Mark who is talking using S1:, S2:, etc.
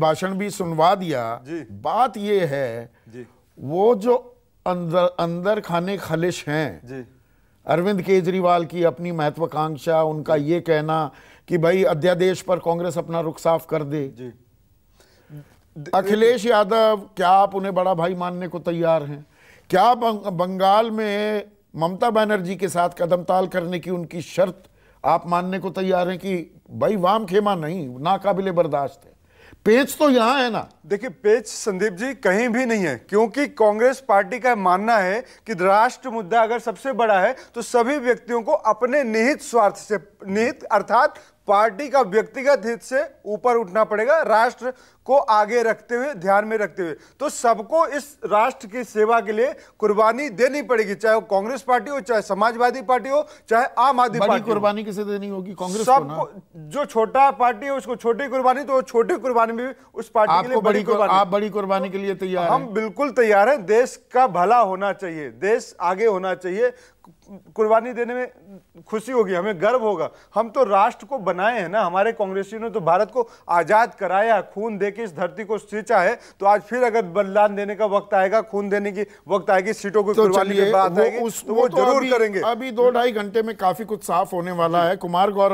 S1: भाषण भी सुनवा दिया बात ये है वो जो अंदर अंदर खाने खलिश हैं अरविंद केजरीवाल की अपनी महत्वाकांक्षा उनका ये कहना कि भाई अध्यादेश पर कांग्रेस अपना रुख साफ कर दे अखिलेश यादव क्या आप उन्हें बड़ा भाई मानने को तैयार हैं क्या बंगाल में ममता बनर्जी के साथ कदम ताल करने की उनकी शर्त आप मानने को तैयार हैं कि भाई वाम खेमा नहीं नाकाबिले बर्दाश्त है पेच
S2: तो यहाँ है ना देखिए पेच संदीप जी कहीं भी नहीं है क्योंकि कांग्रेस पार्टी का मानना है कि राष्ट्र मुद्दा अगर सबसे बड़ा है तो सभी व्यक्तियों को अपने निहित स्वार्थ से निहित अर्थात पार्टी का व्यक्तिगत हित से ऊपर उठना पड़ेगा राष्ट्र को आगे रखते हुए ध्यान में रखते हुए तो सबको इस राष्ट्र की सेवा के लिए कुर्बानी देनी पड़ेगी चाहे वो कांग्रेस पार्टी हो चाहे समाजवादी पार्टी हो चाहे आम आदमी पार्टी कुर्बानी किसे देनी होगी कांग्रेस सबको जो छोटा पार्टी है उसको छोटी कुर्बानी तो छोटी कुर्बानी भी उस पार्टी के लिए बड़ी कुर्बानी आप
S1: बड़ी कुर्बानी के लिए तैयार हम
S2: बिल्कुल तैयार है देश का भला होना चाहिए देश आगे होना चाहिए कुर्बानी देने में खुशी होगी हमें गर्व होगा हम तो राष्ट्र को बनाए हैं ना हमारे कांग्रेसियों ने तो भारत को आज़ाद कराया खून दे के इस धरती को सींचा है तो आज फिर अगर बलिदान देने का वक्त आएगा खून देने की वक्त आएगी सीटों की तो कुर्बानी बात आएगी तो वो, वो, वो तो जरूर अभी, करेंगे अभी दो
S1: ढाई घंटे में काफ़ी कुछ साफ होने वाला है कुमार गौरव